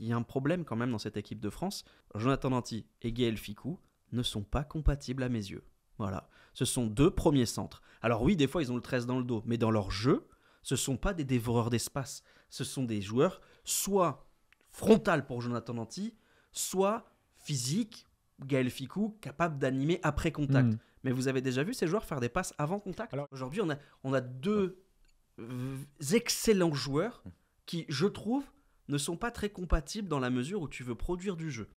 il y a un problème quand même dans cette équipe de France. Jonathan Danti et Gaël Ficou ne sont pas compatibles à mes yeux. Voilà, ce sont deux premiers centres. Alors oui, des fois ils ont le 13 dans le dos, mais dans leur jeu, ce sont pas des dévoreurs d'espace. Ce sont des joueurs soit frontal pour Jonathan Danti, soit physique, Gaël Ficou, capable d'animer après contact. Hmm. Mais vous avez déjà vu ces joueurs faire des passes avant contact. Aujourd'hui, on a deux euh, excellents joueurs qui, je trouve, ne sont pas très compatibles dans la mesure où tu veux produire du jeu.